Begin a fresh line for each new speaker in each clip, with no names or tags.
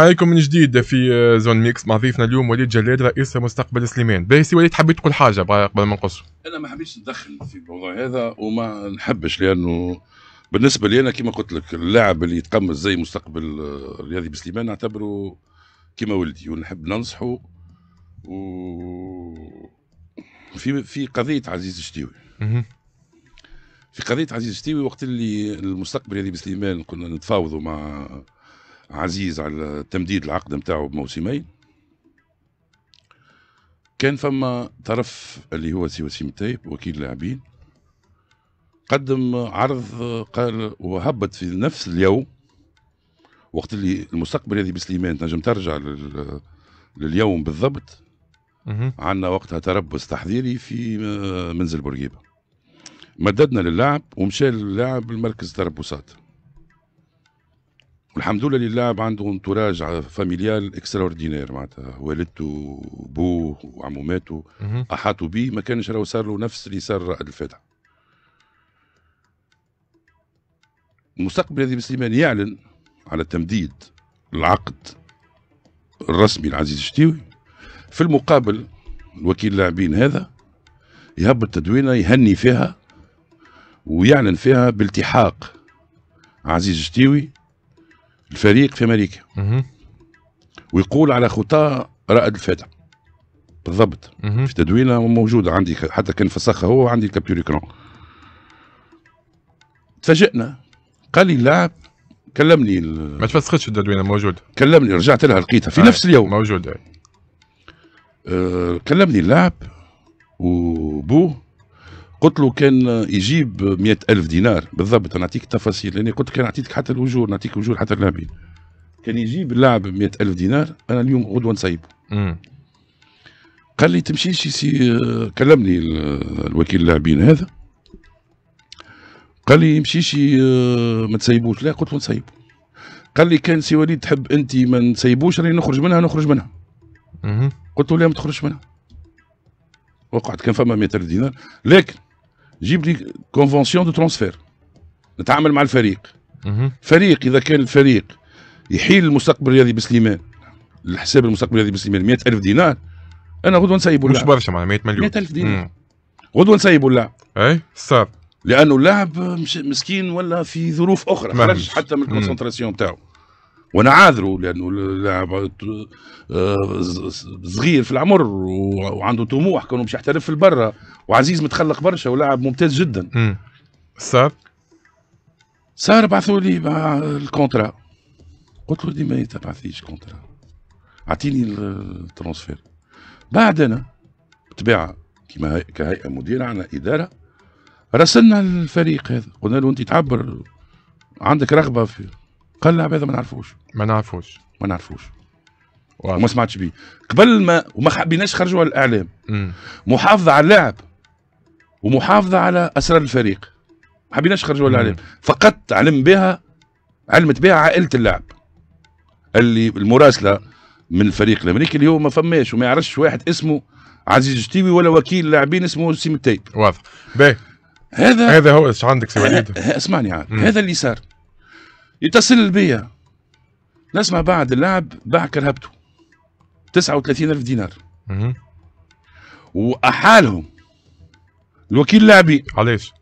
عليكم من جديد في آه، زون ميكس مع ضيفنا اليوم وليد جلاد رئيس مستقبل سليمان باهي سي وليد حبيت تقول حاجه قبل ما نقص
انا ما حبيتش ندخل في الموضوع هذا وما نحبش لانه بالنسبه لي انا كما قلت لك اللاعب اللي يتقمص زي مستقبل الرياضي آه، بسليمان نعتبره كما ولدي ونحب ننصحه و في في قضيه عزيز الشتيوي في قضيه عزيز الشتيوي وقت اللي المستقبل الرياضي بسليمان كنا نتفاوضوا مع عزيز على تمديد العقد نتاعو بموسمين كان فما طرف اللي هو سي وسيم تايب وكيل اللاعبين قدم عرض قال وهبط في نفس اليوم وقت اللي المستقبل هذه بسليمان تنجم ترجع لل... لليوم بالضبط عندنا وقتها تربص تحذيري في منزل بورقيبه مددنا للاعب ومشى اللاعب المركز تربصات والحمد لله اللي لاعب عنده انتراج فاميليال اكستراوردينير معناتها والدته وبوه وعموماته احاطوا به ما كانش راهو صار له نفس اللي صار رائد الفتح المستقبل هذه سليمان يعلن على تمديد العقد الرسمي لعزيز الشتيوي في المقابل الوكيل اللاعبين هذا يهبط تدوينه يهني فيها ويعلن فيها بالتحاق عزيز الشتيوي الفريق في امريكا ويقول على خطاه رائد الفتح بالضبط في تدوينه موجود عندي حتى كان فسخها هو عندي الكابتور ايكرون تفاجئنا قال لي اللاعب كلمني ال... ما تفسختش التدوينه موجوده كلمني رجعت لها لقيتها في آه. نفس اليوم موجوده آه. آه كلمني اللاعب وبوه قلت له كان يجيب مئة ألف دينار بالضبط أنا أعطيك التفاصيل لأني قلت كان أعطيتك حتى الوجور نعطيك وجور حتى اللاعبين كان يجيب اللاعب مئة ألف دينار أنا اليوم غدوة نسيبه قال لي تمشيش سي كلمني الوكيل اللاعبين هذا قال لي مشيش آه، ما تسيبوش لا قلت له نسيبه قال لي كان سي وليد تحب انت ما نسيبوش راني نخرج منها نخرج منها قلت له لا ما تخرجش منها وقعت كان فما 100000 دينار لكن جيب لي كونفونسيون دو ترانسفير نتعامل مع الفريق فريق اذا كان الفريق يحيل المستقبل الرياضي بسليمان الحساب المستقبل الرياضي بسليمان 100000 دينار انا غدوه نسيبو اللاعب مش برشا معناها 100 مليون 100000 دينار غدوه نسيبو اللاعب اي صار لانه اللاعب مسكين ولا في ظروف اخرى خرج حتى من الكونسنتراسيون تاعو وانا عاذره لانه لاعب آه، صغير في العمر وعنده طموح كونه مش يحترف في البرة وعزيز متخلق برشا ولاعب ممتاز جدا صار صار بعثوا لي الكونترا قلت له دي ما تبعثيش كونترا اعطيني الترانسفير بعد انا بطبيعه كما كهيئه مديره عندنا اداره راسلنا الفريق هذا قلنا له انت تعبر عندك رغبه في قال لا هذا ما نعرفوش ما نعرفوش ما نعرفوش وما سمعتش بيه قبل ما وما حبيناش خرجوا الاعلام محافظه على اللعب ومحافظه على اسرار الفريق ما حبيناش خرجوا الاعلام فقط علم بها علمت بها عائله اللاعب اللي المراسله من الفريق الامريكي اللي هو ما فماش وما يعرفش واحد اسمه عزيز جتيبي ولا وكيل لاعبين اسمه سيم التيب واضح باهي هذا هذا هو ايش عندك سي وليد اسمعني عاد هذا اللي صار يتصل بيا نسمع بعد اللاعب باع كرهبته 39000 دينار واحالهم الوكيل اللاعبي علاش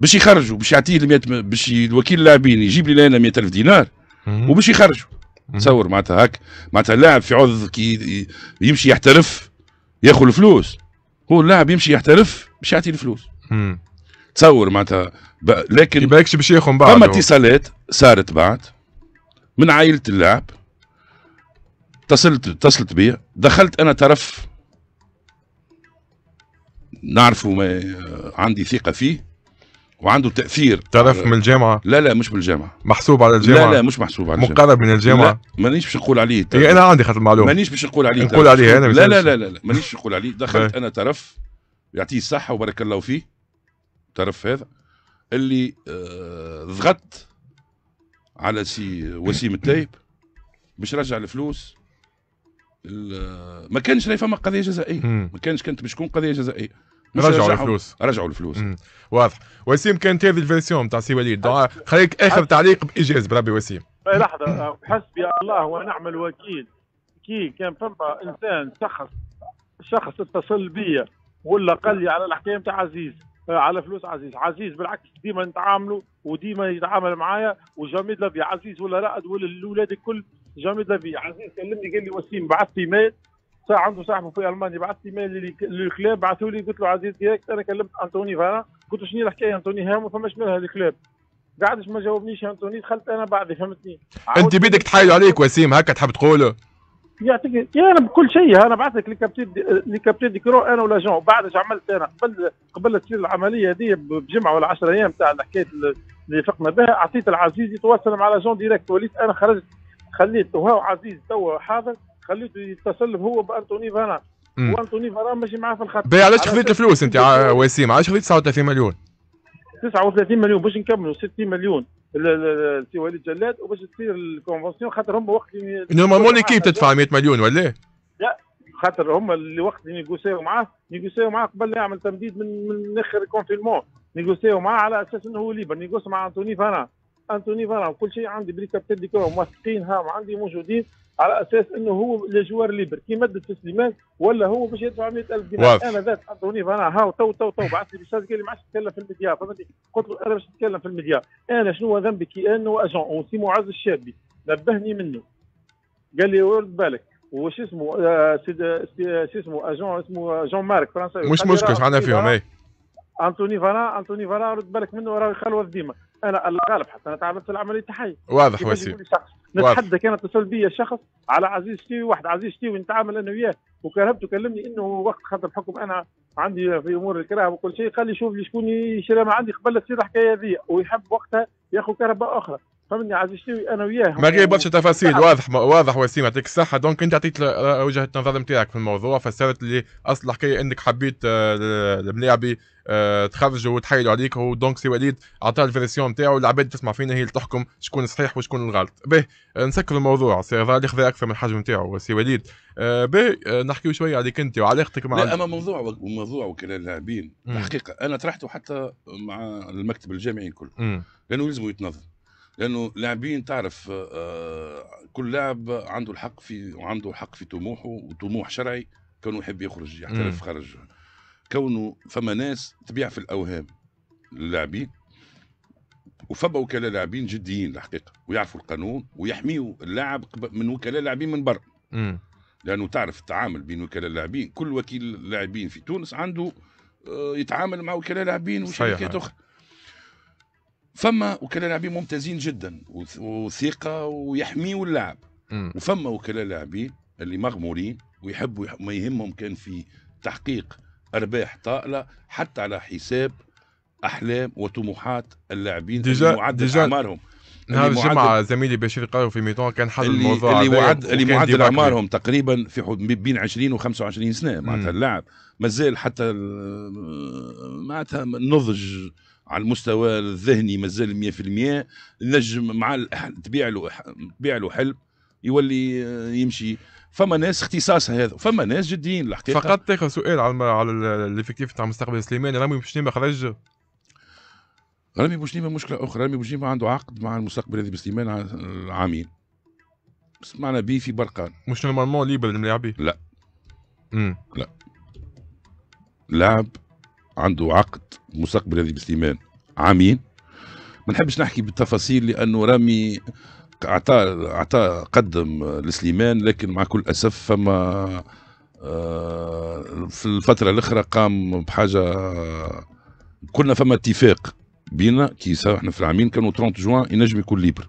باش يخرجوا باش يعطيه 100 باش الوكيل اللاعبين يجيب لي لنا 100000 دينار وباش يخرجوا تصور معناتها هك معناتها اللاعب في عوض كي يمشي يحترف ياخذ الفلوس هو اللاعب يمشي يحترف باش يعطي الفلوس مم. تصور معناتها لكن يباكش باش ياخذ بعض فما اتصالات صارت بعد من عائله اللاعب اتصلت اتصلت بيا دخلت انا طرف نعرفه ما عندي ثقه فيه وعنده تاثير طرف من الجامعه لا لا مش من الجامعه محسوب على الجامعه لا لا مش محسوب على الجامعه مقرب من الجامعه مانيش باش نقول عليه يعني انا عندي خاطر المعلومه مانيش باش نقول عليه نقول عليه انا لا لا لا, لا مانيش نقول عليه دخلت إيه. انا طرف يعطيه الصحه وبارك الله فيه الطرف هذا اللي آه، ضغط على سي وسيم التايب باش رجع الفلوس آه، ما كانش فما قضيه جزائيه ما كانش كانت باش تكون قضيه جزائيه رجعوا الفلوس رجعوا الفلوس مم. واضح وسيم كانت هذه الفيرسيون تاع سي
وليد خليك اخر تعليق بايجاز بربي وسيم
لحظه حسبي الله ونعم الوكيل كي كان فما انسان شخص شخص اتصل بيا ولا قال لي على الحكايه نتاع عزيز آه، على فلوس عزيز عزيز بالعكس ديما نتعاملوا وديما يتعامل معايا وجامي لافي عزيز ولا رائد ولا الاولاد الكل جامي لافي عزيز كلمني قال لي وسيم بعث لي ميل ساعه عنده صاحبه في المانيا بعث لي ميل للكلاب بعثوا لي قلت له عزيز ديريكت انا كلمت انتوني فانا قلت له شنو الحكايه انتوني هام ما فماش الكلاب قعدش ما جاوبنيش انتوني دخلت انا بعدي فهمتني انت
بدك تحايل عليك وسيم هكا تحب تقوله
يعطيك انا بكل شيء انا بعثت لك لكابتن دي ديكرو انا ولاجون بعد عملت انا قبل قبل تصير العمليه هذه بجمعه ولا 10 ايام تاع الحكايه اللي فقنا بها اعطيت العزيز يتواصل مع لاجون ديريكت وليت انا خرجت خليت وهو عزيز توا حاضر خليته يتصل هو بانتوني فانا وانتوني فانا ماشي معاه في الخط باهي علاش خذيت
الفلوس انت وسيم علاش خذيت 39 مليون
39 مليون باش نكملوا 60 مليون السي وليد جلاد وباش تصير الكونفونسيون خاطر هم وقت نورمالمون ليكيب تدفع
100 مليون ولا؟
لا خاطر هم اللي وقت نيغوسيو معاه نيغوسيو معاه قبل يعمل تمديد من من اخر الكونفينمون نيغوسيو معاه على اساس انه هو ليبر نيغوس مع انتوني فانا انتوني فانا وكل شيء عندي بريكابتير موثقين موثقينها وعندي موجودين على اساس انه هو الجوار ليبر كي مدد التسليمات ولا هو باش يدفع 100000 دينار انا ذات انطوني فانا هاو تو تو تو بعث لي قال لي ما عادش تتكلم في الميديا فهمتني قلت له انا باش نتكلم في الميديا انا شنو ذنبي كي انه اجون سي معز الشابي نبهني منه قال لي ورد بالك وش اسمه آه، سيد آه، آه، شو اسمه اجون اسمه جون مارك فرنساوي مش مشكل عندنا فيهم اي انتوني فانا انتوني فانا رد بالك منه راه خلوه ديما انا الغالب حتى انا تعبت في العمليه تحيه واضح وسيم نتحدى كانت اتصل بي شخص على عزيز شتيوي واحد عزيز شتيوي نتعامل انا وياه وكرهبته كلمني انه وقت خاطر بحكم انا عندي في امور الكراهه وكل شيء قال لي شوف لي شكون يشري ما عندي قبل تصير الحكايه هذه ويحب وقتها ياخذ كهرباء اخرى فهمني عاد نشتري انا وياه ما غير يعني برشا تفاصيل نعم. واضح
واضح وسيم يعطيك الصحه دونك انت عطيت وجهه النظر نتاعك في الموضوع فسرت لي اصل الحكايه انك حبيت الملاعبي آه، آه، تخرجوا وتحايلوا عليك ودونك سي وليد عطى الفيرسيون نتاعو العباد تسمع فينا هي اللي تحكم شكون الصحيح وشكون الغلط باهي نسكر الموضوع سي غالي خذا اكثر من الحجم نتاعو سي وليد باهي آه، نحكيو شويه عليك انت وعلاقتك مع لا اما
موضوع موضوع وكلاء اللاعبين الحقيقه انا طرحته حتى مع المكتب الجامعي الكل لانه لازم يتنظم لانه لاعبين تعرف آه، آه، كل لاعب عنده الحق في وعنده حق في طموحه وطموح شرعي كونه يحب يخرج يحترف خارج كونه فما ناس تبيع في الاوهام للاعبين وفما وكلاء لاعبين جديين الحقيقه ويعرفوا القانون ويحميوا اللاعب من وكلاء لاعبين من برا لانه تعرف التعامل بين وكلاء اللاعبين كل وكيل لاعبين في تونس عنده آه، يتعامل مع وكلاء لاعبين وشركات اخرى فما وكلاء لاعبين ممتازين جدا وثقه ويحميوا اللاعب وفما وكلاء لاعبين اللي مغمورين ويحبوا ما يهمهم كان في تحقيق ارباح طائله حتى على حساب احلام وطموحات اللاعبين ديجا معدل ديجا اعمارهم نهار الجمعة
زميلي بشير قالوا في ميتون كان حل الموضوع اللي وعد اللي معدل اعمارهم
تقريبا في حد بين 20 و 25 سنة معناتها اللاعب مازال حتى معناتها النضج على المستوى الذهني مازال 100% نجم مع تبيع له تبيع له حلم يولي آه، يمشي فما ناس اختصاصها هذا فما ناس جديين الحقيقه فقط تاخذ سؤال على على
الافكتيف تاع مستقبل سليمان رامي بوشنيما خرج
رامي بوشنيما مشكله اخرى رامي بوشنيما عنده عقد مع المستقبل هذه بسليمان عامين سمعنا بي في برقان
مش نورمالمون ليبر الملاعبين لا
امم لا لاعب عنده عقد مستقبل هذه بسليمان عامين ما نحبش نحكي بالتفاصيل لانه رامي اعطى اعطى قدم لسليمان لكن مع كل اسف فما آه، في الفتره الاخرى قام بحاجه كنا فما اتفاق بينا كي احنا في العامين كانوا 30 جوان ينجم يكون ليبر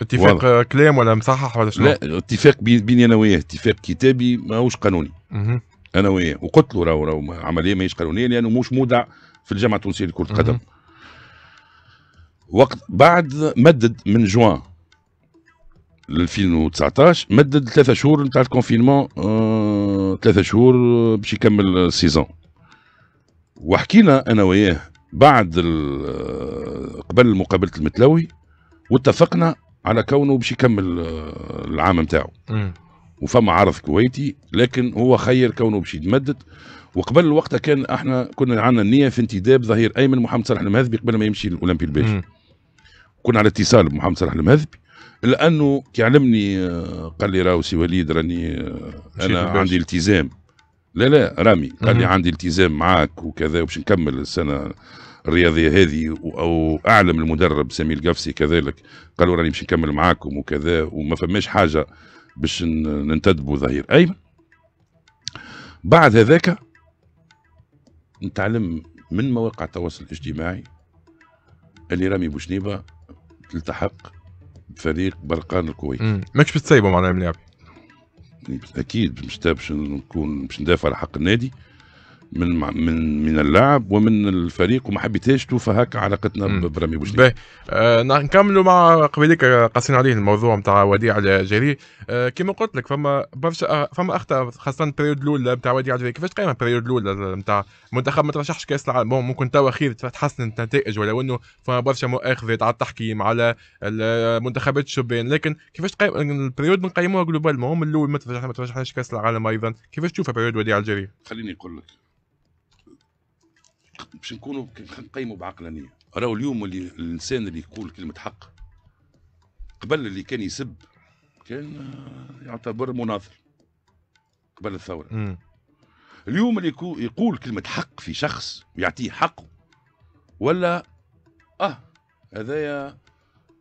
اتفاق
واضح. كلام ولا مصحح ولا شنو؟ لا
اتفاق بيني انا وياه اتفاق كتابي ماهوش قانوني مم. انا وياه وقلت له راهو عمليه ماهيش قانونيه لانه مش مودع في الجامعه التونسيه لكره القدم وقت بعد مدد من جوان 2019 مدد ثلاثة شهور نتاع الكونفينمون آه ثلاثة شهور باش يكمل السيزون وحكينا انا وياه بعد آه، قبل مقابله المتلوي واتفقنا على كونه باش يكمل آه، العام نتاعو وفما عرض كويتي لكن هو خير كونه باش يتمدد وقبل الوقت كان احنا كنا عندنا النيه في انتداب ظهير ايمن محمد صالح المهذبي قبل ما يمشي الاولمبي الباشا كنا على اتصال بمحمد صلاح المهذبي لانه كيعلمني آه، قال لي راهو سي وليد راني آه، انا عندي التزام لا لا رامي قال لي عندي التزام معاك وكذا وباش نكمل السنه الرياضيه هذه او اعلم المدرب سمي القفسي كذلك قالوا راني باش نكمل معاكم وكذا وما فماش حاجه باش ننتدبوا ظهير ايمن أيوة. بعد هذاك نتعلم من مواقع التواصل الاجتماعي اللي رامي بوشنيبه تلتحق بفريق برقان الكويت ماكش بتسيبه معناها ملاعبي اكيد مش باش نكون باش ندافع على حق النادي من من من اللاعب ومن الفريق وما حبيتهاش توفى هكا علاقتنا برامي بوشنيك. آه نعم، نكملوا مع
قبيلك آه، قاسين عليه الموضوع نتاع وديع الجري آه كما قلت لك فما برشا آه، فما اخطاء خاصه البريود الاولى نتاع وديع الجري كيفاش تقيم البريود الاولى نتاع آه، منتخب ما ترشحش كاس العالم بون ممكن توا خير تحسن النتائج ولو انه فما برشا مؤاخذات على التحكيم على المنتخبات الشبان لكن كيفاش تقيم البريود نقيموها جلوبال ما هم الاول ما ترشحناش كاس العالم ايضا كيفاش تشوف بريود وديع الجري؟
خليني نقول لك باش نكونوا نقيموا بعقلانيه راهو اليوم اللي الانسان اللي يقول كلمه حق قبل اللي كان يسب كان يعتبر مناظر قبل الثوره م. اليوم اللي يقول كلمه حق في شخص ويعطيه حقه ولا اه هذايا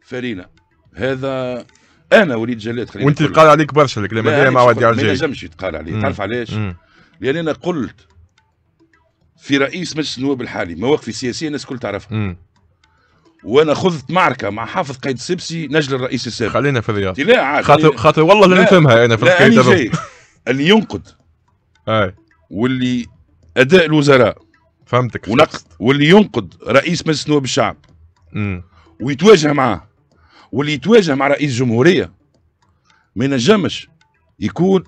فارينا هذا انا وليد جلاد خلينا وانت يتقال عليك
برشا الكلام هذا ما ودي عرجي ما ينجمش
يتقال عليه تعرف علاش؟ لان انا قلت في رئيس مجلس النواب الحالي مواقفي السياسيه الناس الكل تعرفها وانا خذت معركه مع حافظ قيد السبسي نجل الرئيس السابق خلينا في الرياض لا خاطر خاطر والله لا نفهمها انا في الحكايه اللي ينقد اي واللي اداء الوزراء فهمتك ونقد واللي ينقد رئيس مجلس نواب الشعب امم ويتواجه معاه واللي يتواجه مع رئيس جمهوريه ما ينجمش يكون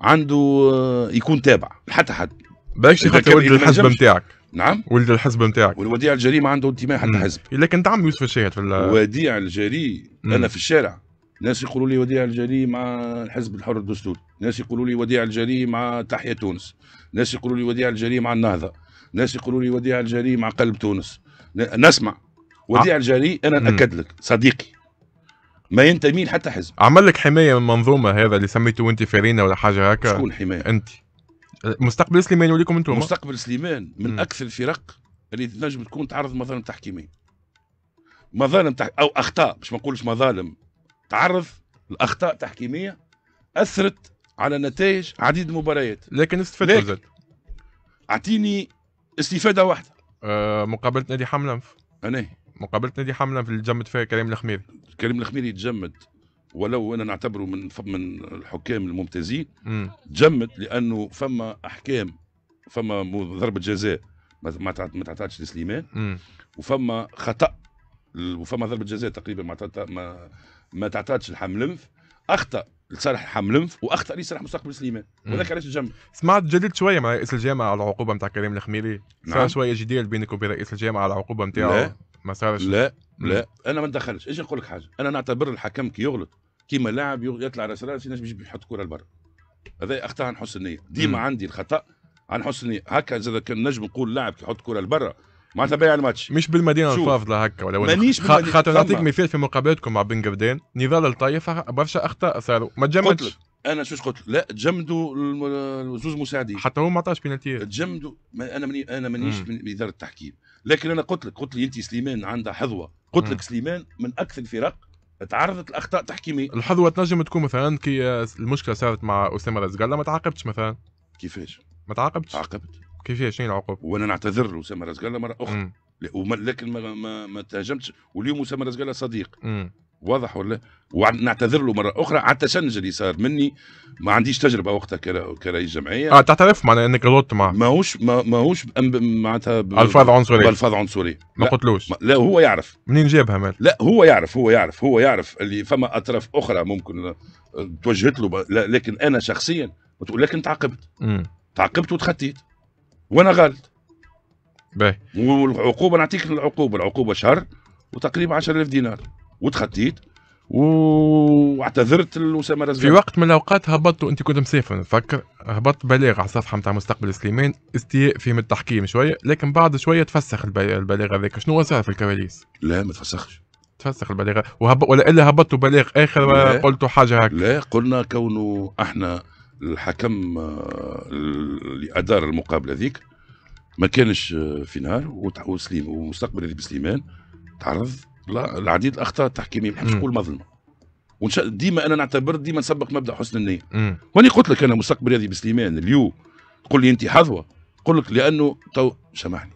عنده آه، يكون تابع لحتى حد باش خاطر ولد الحزب نتاعك نعم ولد الحزب نتاعك والوديع الجري ما عنده انتماء حتى حزب لكن دعم يوسف الشاهد في وديع الجري انا في الشارع ناس يقولوا لي وديع الجري مع الحزب الحر الدستوري ناس يقولوا لي وديع الجري مع تحيا تونس ناس يقولوا لي وديع الجري مع النهضه ناس يقولوا لي وديع الجري مع قلب تونس نسمع آه. وديع الجري انا ناكد لك صديقي ما ينتمي حتى حزب
عمل لك حمايه من منظومه هذا اللي سميته انت فارينا ولا حاجه هكا شكون حمايه انت مستقبل سليمان يوليكم انتم
مستقبل سليمان من م. اكثر الفرق اللي تنجم تكون تعرض مظالم تحكيميه مظالم تح... او اخطاء باش ما نقولش مظالم تعرض لاخطاء تحكيميه اثرت على نتائج عديد المباريات لكن استفدت لكن... اعطيني استفاده واحده أه مقابله نادي حملنف انا مقابله نادي حملنف اللي تجمد فيها كريم الخميري كريم الخميري تجمد ولو انا نعتبره من من الحكام الممتازين جمد لانه فما احكام فما ضربه جزاء ما تعطاتش لسليمان وفما خطا وفما ضربه جزاء تقريبا ما ما, ما تعطاتش لحملنف اخطا لصالح حملنف واخطا لصالح مستقبل سليمان وذاك علاش الجمع
سمعت جديد شويه مع رئيس الجامعه على العقوبه نتاع كريم الخميري صار نعم. شويه جديد بينك وبين رئيس الجامعه على العقوبه نتاعو ما صارش لا لا
انا ما ندخلش ايش نقول لك حاجه انا نعتبر الحكم كي يغلط كيما لاعب يطلع راس راس نجم يجيب يحط كره لبرا هذا اخطاء عن حسن النيه ديما عندي الخطا عن حسن النيه هكا اذا كان نجم نقول لاعب يحط كره لبرا معناتها بايع الماتش مش بالمدينه الفاضله هكا ولا مانيش خاطر نعطيك
مثال في مقابلتكم مع بن قردين نضال الطايفه برشا اخطاء صاروا ما تجمدش
انا شو قلت لا تجمدوا زوج مساعدين حتى هو ما عطاش بينالتيات تجمدوا ما انا مني انا مانيش من اداره التحكيم لكن انا قلت لك قلت لي انت سليمان عندها حظوه قلت لك سليمان من اكثر الفرق تعرضت لاخطاء تحكيميه
الحظوه تنجم تكون مثلا كي آه، المشكله صارت مع اسامه رزقالله ما تعاقبتش مثلا كيفاش؟ ما تعاقبتش تعاقبت كيفاش
شنو العقوبه؟ وانا نعتذر لاسامه رزقالله مره اخرى لكن ما, ما, ما تهاجمتش واليوم اسامه رزقالله صديق مم. واضح ولا ونعتذر له مره اخرى على التشنج اللي صار مني ما عنديش تجربه وقتها كرئيس جمعيه اه
تعترف معنا انك غلطت معه ماهوش
ماهوش معناتها الفاظ عنصريه الفاظ عنصريه ما قلتلوش لا هو يعرف منين جابها مال لا هو يعرف هو يعرف هو يعرف اللي فما اطراف اخرى ممكن آه، توجهت له لكن انا شخصيا لكن تعاقبت تعاقبت وتخطيت وانا غلط باهي والعقوبه نعطيك العقوبه العقوبه شهر وتقريبا 10000 دينار وتخطيت واعتذرت لاسامه رزاق في وقت
من الاوقات هبطت وانت كنت مسافر نفكر هبطت بلاغ على الصفحه نتاع مستقبل سليمان استياء فيه من التحكيم شويه لكن بعد شويه تفسخ البلاغ هذاك شنو صار في الكواليس؟
لا ما تفسخش تفسخ البلاغ
وهب... ولا الا هبطت بلاغ اخر
قلت حاجه هكا لا قلنا كونه احنا الحكم آه، اللي ادار المقابله ذيك ما كانش آه، في نهار وسليم ومستقبل بسليمان تعرض لا العديد الاخطاء التحكيميه ما نحبش نقول مظلمه وان شاء ديما انا نعتبر ديما نسبق مبدا حسن النيه واني قلت لك انا مستقبل هذه بسليمان اليوم تقول لي انت حظوه نقول لك لانه تو سامحني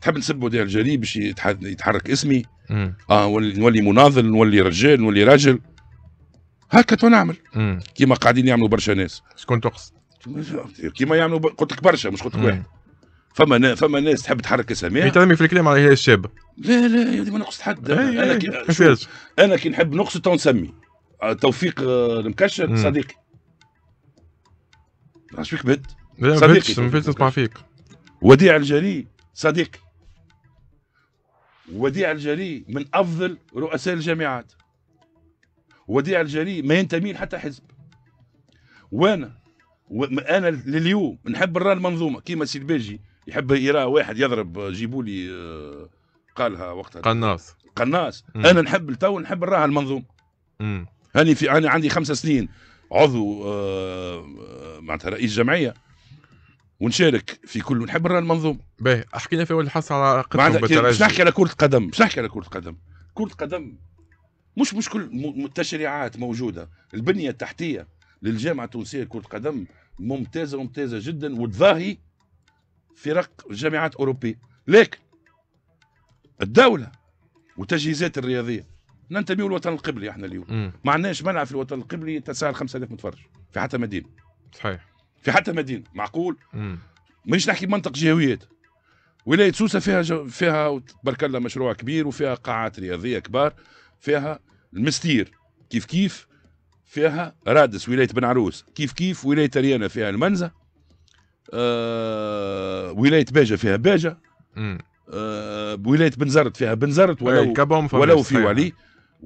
تحب نسب وديع الجري باش يتحرك اسمي مم. اه نولي مناضل نولي رجال نولي راجل هكا تو نعمل كيما قاعدين يعملوا برشا ناس شكون تقصد كيما يعملوا ب... قلت لك برشا مش قلت لك واحد فما فما ناس تحب تحرك اساميها
بترمي في الكلام على الشابه
لا لا يا ما نقص حد إيه، إيه، انا, أنا إيه، كي انا كي نحب نقصد تو نسمي آه، توفيق آه، المكشر صديقي اش فيك بد صديقي ما
فيش نسمع فيك
وديع الجري صديقي وديع الجري من افضل رؤساء الجامعات وديع الجري ما ينتمي حتى حزب وانا وانا لليوم نحب نرى المنظومه كيما سيد باجي يحب يرى واحد يضرب جيبوا لي آه، قالها وقتها قناص قناص مم. انا نحب التو نحب نراها المنظوم هاني في انا عندي خمسة سنين عضو آه، آه، معناتها رئيس جمعيه ونشارك في كل نحب نرى المنظوم باهي حكينا في اول حصه على قدم مش نحكي على كره قدم مش نحكي على كره قدم كره قدم مش مش كل التشريعات موجوده البنيه التحتيه للجامعه التونسيه لكره القدم ممتازه ممتازه جدا وتضاهي فرق الجامعات أوروبية لكن الدولة وتجهيزات الرياضية ننتمي للوطن القبلي احنا اليوم ما عندناش ملعب في الوطن القبلي ل 5000 متفرج في حتى مدينة صحيح في حتى مدينة معقول مانيش نحكي منطق جهويات ولاية سوسة فيها جو فيها تبارك الله مشروع كبير وفيها قاعات رياضية كبار فيها المستير كيف كيف فيها رادس ولاية بن عروس كيف كيف ولاية ريانة فيها المنزة آه ولايه باجه فيها باجه آه ولايه بنزرت فيها بنزرت ولو ولو في أيوة. ولي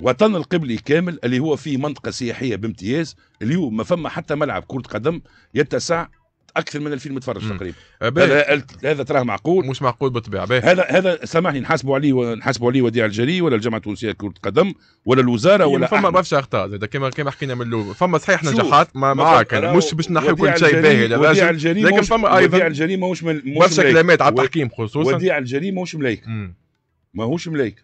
وطن القبلي كامل اللي هو فيه منطقه سياحيه بامتياز اليوم ما فما حتى ملعب كره قدم يتسع اكثر من 2000 متفرج تقريبا آه، هذا هذا تراه معقول مش معقول بالطبيعه هذا هذا سامحني نحاسبوا عليه نحاسبوا عليه وديع الجري ولا الجامعه التونسيه كره القدم ولا الوزاره يعني ولا فما
برشا اخطاء زاد كما كما حكينا من الاول فما صحيح نجاحات معاك مش باش نحيو كل شيء باهي لكن فما ايضا وديع
الجري ماهوش برشا كلامات على التحكيم خصوصا وديع الجري ماهوش ملايك ماهوش ملايك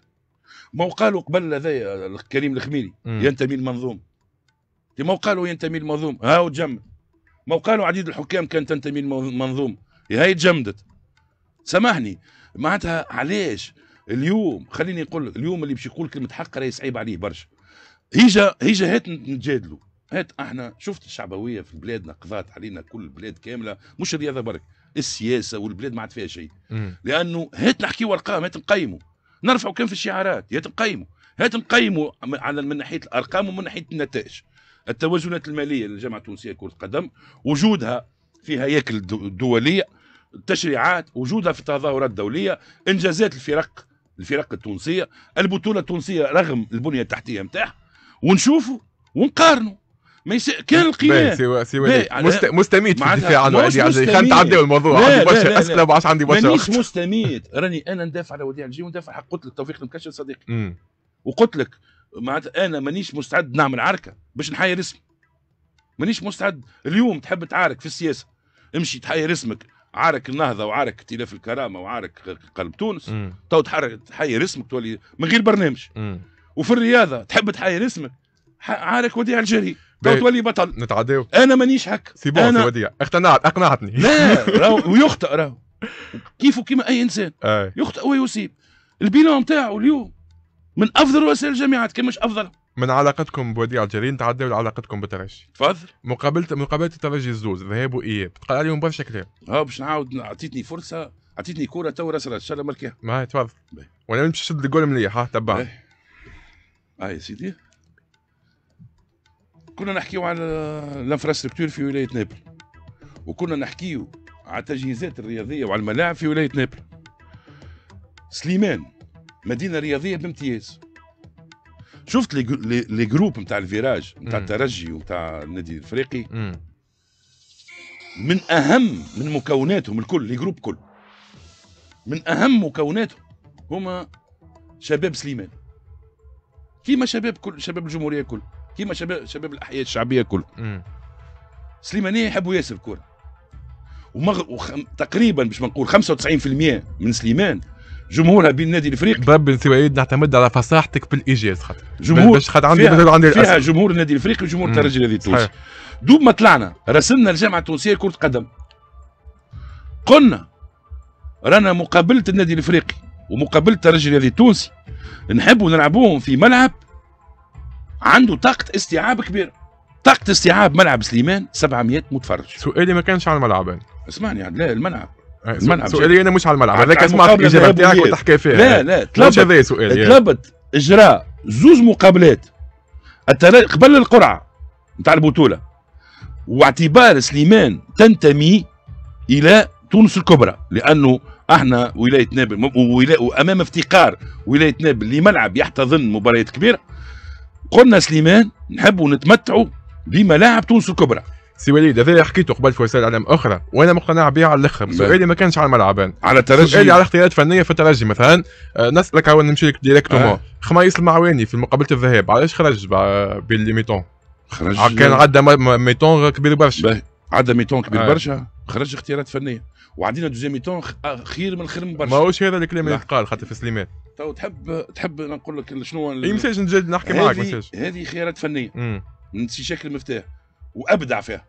ما هو قالوا قبل هذايا كريم الخميري ينتمي للمنظومه ما قالوا ينتمي للمنظومه هاو تجمد موقع قالوا عديد الحكام كانت تنتمي لمنظومة إيه، هي تجمدت سامحني معناتها علاش اليوم خليني نقول اليوم اللي باش يقول كلمة حق راهي صعيب عليه برشا هيجا هيجا هات نتجادلوا هات احنا شفت الشعبويه في بلادنا قضات علينا كل البلاد كامله مش الرياضه برك السياسه والبلاد ما عاد فيها شيء لانه هات نحكيوا ارقام هات نقيموا نرفعوا كم في الشعارات هات نقيموا هات نقيموا على من ناحيه الارقام ومن ناحيه النتائج التوازنات الماليه للجامعه التونسيه كره القدم وجودها في هياكل دوليه التشريعات وجودها في التظاهرات الدوليه انجازات الفرق الفرق التونسيه البطوله التونسيه رغم البنيه التحتيه نتاعها ونشوفوا ونقارنوا ما يس... كان القيام سوى سوى مست... مستميت في الدفاع عن وديع الجي خلينا نتعداو الموضوع لا عندي برشا اسئله وعادش عندي برشا مانيش مستميت راني انا ندافع على وديع الجي وندافع حق قلت لك توفيق المكشف صديقي وقلت لك معناتها انا مانيش مستعد نعمل عركه باش نحير اسم مانيش مستعد اليوم تحب تعارك في السياسه امشي تحير اسمك عارك النهضه وعارك ائتلاف الكرامه وعارك قلب تونس تو تحرك تحير اسمك تولي من غير برنامج مم. وفي الرياضه تحب تحير اسمك عارك وديع الجري تو تولي بطل نتعداو انا مانيش هك سي بون أنا... وديع اقتنعت اقنعتني لا راهو ويخطئ راهو كيف كيما اي انسان يخطئ ويصيب البيلون نتاعو اليوم من افضل وسائل الجامعات كان مش افضل
من علاقتكم بوديع الجرين تعداوا لعلاقتكم بالترجي تفضل مقابله مقابله الترجي الزوز ذهاب واياب تقال عليهم برشا كلام
اه باش نعاود اعطيتني فرصه اعطيتني كوره تو راس ان شاء الله مركها
ما تفضل ولا نمشي نشد الجول مليح ها تبع
اه يا سيدي كنا نحكيو على الانفراستركتور في ولايه نابل وكنا نحكيو على التجهيزات الرياضيه وعلى الملاعب في ولايه نابل سليمان مدينه رياضيه بامتياز شفت لي لي جروب نتاع الفيراج نتاع الترجي ونتاع النادي الافريقي من اهم من مكوناتهم الكل لي جروب كل من اهم مكوناتهم هما شباب سليمان كيما شباب كل شباب الجمهوريه كل كيما شباب شباب الاحياء الشعبيه كل سليمانيه يحبوا ياسر الكره ومغ... وخ... تقريبا باش ما نقول 95% من سليمان جمهورها بين النادي الافريقي باب انسوائيد نعتمد على فصاحتك في الايجاز خاطر جمهور باش خاطر عندي فيها, عندي فيها جمهور النادي الافريقي وجمهور الترجي الذي التونسي دوب ما طلعنا رسمنا الجامعه التونسيه كره قدم قلنا رانا مقابله النادي الافريقي ومقابله الترجي الرياضي التونسي نحبوا نلعبوهم في ملعب عنده طاقه استيعاب كبيره طاقه استيعاب ملعب سليمان 700 متفرج سؤالي ما كانش على الملعب اسمعني لا الملعب آه، الملعب سؤالي انا مش على الملعب هذاك سمعت الاجابه نتاعك وتحكي فيها لا لا تلبت هذا سؤالي طلبت اجراء زوز مقابلات قبل القرعه نتاع البطوله واعتبار سليمان تنتمي الى تونس الكبرى لانه احنا ولايه نابل وامام افتقار ولايه نابل لملعب يحتضن مباريات كبيره قلنا سليمان نحبوا نتمتعوا بملاعب تونس
الكبرى سي وليد هذا حكيته قبل في وسائل اعلام اخرى وانا مقتنع بها على الاخر سؤالي ما كانش على الملعب على الترجي سؤالي على اختيارات فنيه في الترجي مثلا آه، نسالك هو نمشي لك ديريكتومون آه. خميس المعواني في مقابله الذهاب علاش خرج بالليميتون؟ خرج كان عدى ميتون
كبير برشا عدى ميتون كبير آه. برشا خرج اختيارات فنيه وعندنا دوزيام ميتون آه، خير من خير من برشا ماهوش هذا الكلام اللي
يتقال خاطر في سليمان
تو تحب تحب نقول لك شنو اي مساج نجد نحكي معك مساج هذه خيارات فنيه نسي شكل المفتاح وابدع فيها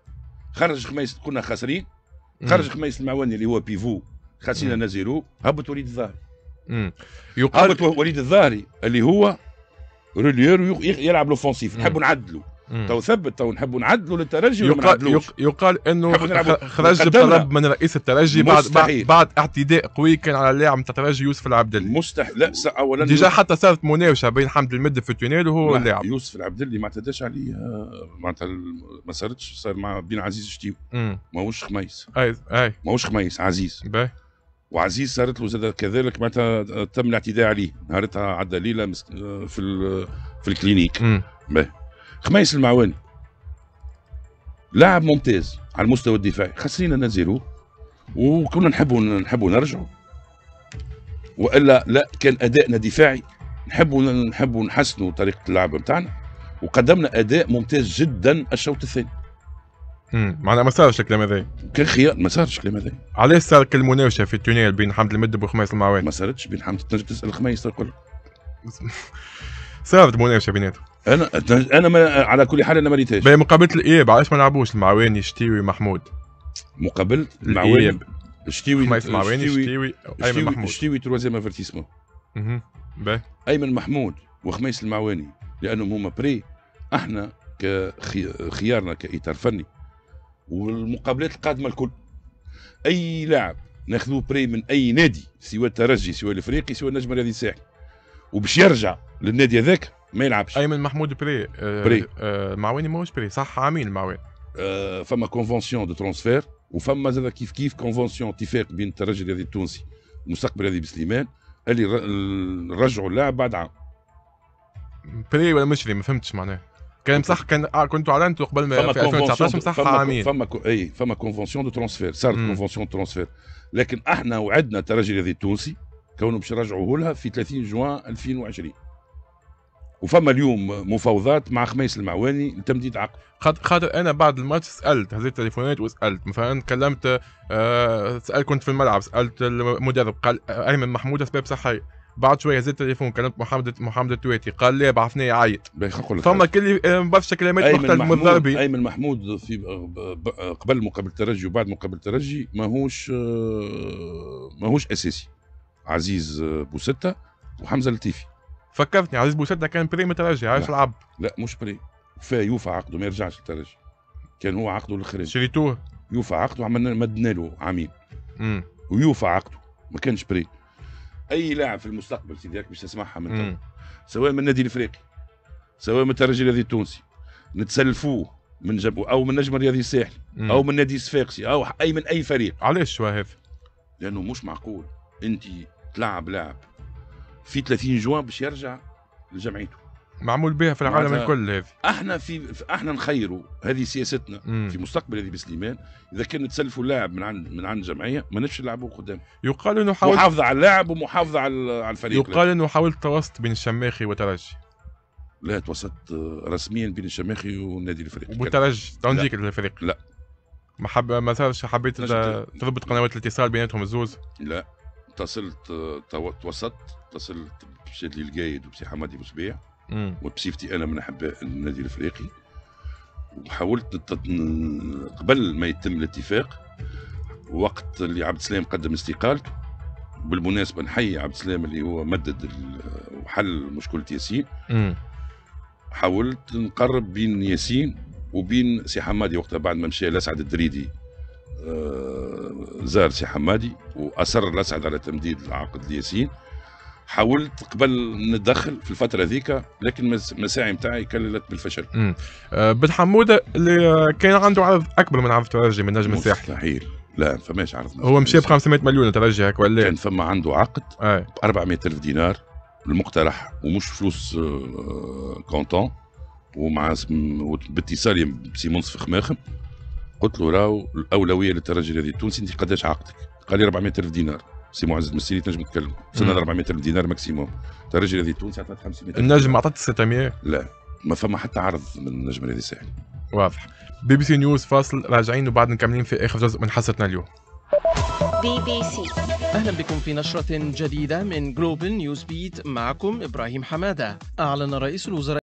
خرج خميس كنا خاسرين خرج خميس المعواني اللي هو بيفو خاسرين انا زيرو هبط وليد الظاهري يقال هبط وليد الظاهري اللي هو رولير يلعب لوفونسيف نحبوا نعدلوا تو ثبت تو نحبوا نعدلوا للترجي يقال يقال انه خرج طلب من
رئيس الترجي بعد مستحيل. بعد اعتداء قوي كان على اللاعب نتاع الترجي يوسف العبدلي مستحيل لا اولا ديجا حتى صارت مناوشه بين حمد المد في تونيل وهو اللاعب
يوسف العبدلي ما اعتداش عليه معناتها ما صارتش صار مع بين عزيز شتيو ماهوش خميس اي اي ماهوش خميس عزيز باهي وعزيز صارت له زاد كذلك معناتها تم الاعتداء عليه نهارتها عدى ليله في في الكلينيك باهي خميس المعواني لاعب ممتاز على المستوى الدفاعي خسرينا نزيروه وكنا نحبوا نحبوا نرجعوا والا لا كان ادائنا دفاعي نحبوا نحبوا نحسنوا طريقه اللعب بتاعنا وقدمنا اداء ممتاز جدا الشوط الثاني
امم معناها ما صارش الكلام هذا كان خيار ما صارش الكلام هذا علاش صار المناوشه في التونيل بين حمد المدب وخميس المعوان ما صارتش بين حمد تنجم تسال خميس تقول صارت مناوشه بيناتهم انا انا ما على كل حال انا ما ريتهاش مقابله الاياب علاش ما لعبوش المعواني شتيوي محمود مقابله إيه المعواني
شتيوي ما شتيوي ايمن محمود شتيوي تروازيام افيرتيسمون ايمن محمود وخميس المعواني لانهم هما بري احنا كخيارنا كاطار فني والمقابلات القادمه الكل اي لاعب ناخذوه بري من اي نادي سواء الترجي سواء الافريقي سواء النجم الرياضي الساحلي وباش يرجع للنادي هذاك ما يلعبش ايمن محمود بري آه بري آه معواني ماهوش بري صح عامين معوين آه فما كونفونسيون دو ترونسفير وفما زاد كيف كيف كونفونسيون اتفاق بين الترجي الرياضي التونسي المستقبل الرياضي بسليمان اللي رجعوا اللاعب بعد عام
بري ولا مشري ما فهمتش معناه كان مصح كان آه كنتوا اعلنتوا قبل ما في 2019 مصح عامين فما
كو... اي فما كونفونسيون دو ترونسفير صارت كونفونسيون دو ترونسفير لكن احنا وعدنا الترجي الرياضي التونسي كونه باش يرجعوه لها في 30 جوان 2020 وفما اليوم مفاوضات مع خميس المعواني لتمديد عقد خاطر انا بعد
الماتش سالت هزيت تليفونات وسالت مثلا كلمت آه سالت كنت في الملعب سالت المدرب قال آه، ايمن محمود اسباب صحيه بعد شويه هزيت التليفون كلمت محمد محمد التويتي قال لي بعثني يعيط فما كل آه، برشا كلمات مختلفه من الضربي ايمن
محمود في آه، قبل مقابله الترجي وبعد مقابله الترجي ماهوش ماهوش اساسي عزيز بوسته وحمزه لطيفي فكرتني عزيز بوسدة كان بري مترجي عايش العب لا مش بري فا يوفى عقده ما يرجعش للترجي كان هو عقده الاخراني شريتوه يوفى عقده عملنا مدنا له مم. ويوفى عقده ما كانش بري اي لاعب في المستقبل سيدي راك باش تسمعها من سواء من النادي الافريقي سواء من الترجي الرياضي التونسي نتسلفوه من جبو او من نجم الرياضي الساحلي او من نادي صفاقسي او اي من اي فريق علاش شو هذا؟ لانه مش معقول انت تلعب لاعب في 30 جوان باش يرجع لجمعيته
معمول بها في العالم الكل هذه
احنا في احنا نخيروا هذه سياستنا مم. في مستقبل هذه بسليمان اذا كان تسلفوا لاعب من عند من عند جمعيه ما نفش نلعبوا قدام يقال انه حاول محافظه على اللاعب ومحافظه على الفريق يقال انه
حاولت توسط بين الشماخي والترجي
لا توسطت آه، رسميا بين الشماخي والنادي الفريق والترجي تنجيك
الفريق لا ما حب ما صارش حبيت تربط قنوات الاتصال بيناتهم الزوز
لا اتصلت توسطت اتصلت بشادلي القايد وبسي حمادي بوسبيع وبسيفتي انا من احباء النادي الافريقي وحاولت قبل ما يتم الاتفاق وقت اللي عبد السلام قدم استقالته بالمناسبه نحيي عبد السلام اللي هو مدد وحل مشكله ياسين حاولت نقرب بين ياسين وبين سي حمادي وقتها بعد ما مشى لاسعد الدريدي آه، زار سي حمادي واصر الاسعد على تمديد العقد لياسين حاولت قبل نتدخل في الفترة ذيك لكن المساعي متاعي كللت بالفشل. آه، بن حمودة اللي كان
عنده عرض أكبر من عرض ترجي من نجم الساحل.
مستحيل لا فماش عرض هو مشى ب 500 مليون ترجي هكا ولا إيه؟ كان فما عنده عقد ب 400000 دينار المقترح ومش فلوس آه، كونتون ومع باتصالي في خماخم قلت له راهو الاولويه للترجي الرياضي التونسي انت قداش عقدك؟ قال لي 400000 دينار سي معز المسيري تنجم وصلنا سنه 400000 دينار ماكسيموم الترجي الرياضي التونسي عطات 500 النجم عطات 600 لا ما فما حتى عرض من النجم الرياضي الساحلي واضح بي بي سي
نيوز فاصل راجعين وبعد مكملين في اخر جزء من حصتنا اليوم بي بي سي
اهلا بكم في نشرة جديدة من جلوبال نيوز بيت معكم ابراهيم حمادة اعلن رئيس الوزراء